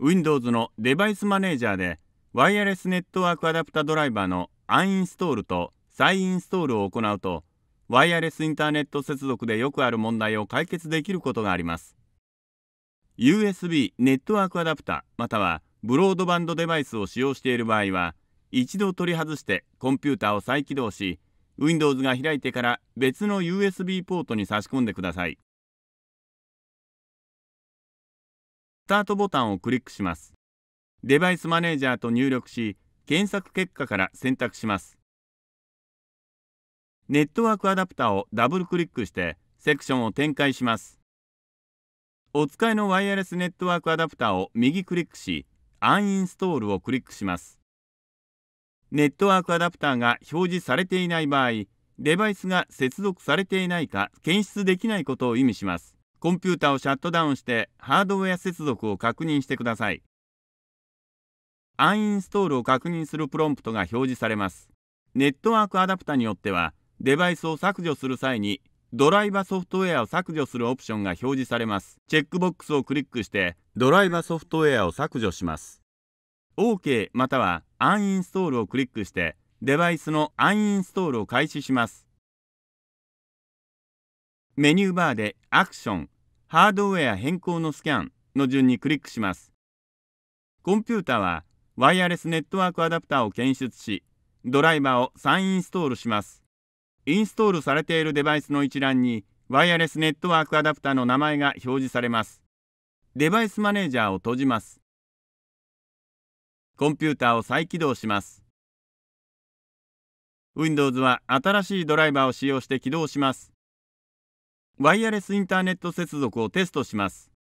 Windows のデバイスマネージャーでワイヤレスネットワークアダプタドライバーのアンインストールと再インストールを行うとワイヤレスインターネット接続でよくある問題を解決できることがあります USB ネットワークアダプタまたはブロードバンドデバイスを使用している場合は一度取り外してコンピューターを再起動し Windows が開いてから別の USB ポートに差し込んでくださいスタートボタンをクリックします。デバイスマネージャーと入力し、検索結果から選択します。ネットワークアダプタをダブルクリックしてセクションを展開します。お使いのワイヤレスネットワークアダプタを右クリックし、アンインストールをクリックします。ネットワークアダプターが表示されていない場合、デバイスが接続されていないか検出できないことを意味します。コンピュータをシャットダウンしてハードウェア接続を確認してください。アンインストールを確認するプロンプトが表示されます。ネットワークアダプタによっては、デバイスを削除する際に、ドライバソフトウェアを削除するオプションが表示されます。チェックボックスをクリックして、ドライバソフトウェアを削除します。OK またはアンインストールをクリックして、デバイスのアンインストールを開始します。メニューバーでアクションハードウェア変更のスキャンの順にクリックします。コンピュータはワイヤレスネットワークアダプターを検出し、ドライバーを再インストールします。インストールされているデバイスの一覧に、ワイヤレスネットワークアダプターの名前が表示されます。デバイスマネージャーを閉じます。コンピュータを再起動します。Windows は新しいドライバーを使用して起動します。ワイヤレスインターネット接続をテストします。